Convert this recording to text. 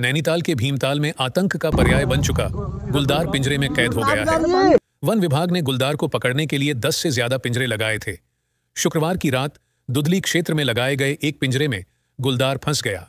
नैनीताल के भीमताल में आतंक का पर्याय बन चुका गुलदार पिंजरे में कैद हो गया है वन विभाग ने गुलदार को पकड़ने के लिए दस से ज्यादा पिंजरे लगाए थे शुक्रवार की रात दुदली क्षेत्र में लगाए गए एक पिंजरे में गुलदार फंस गया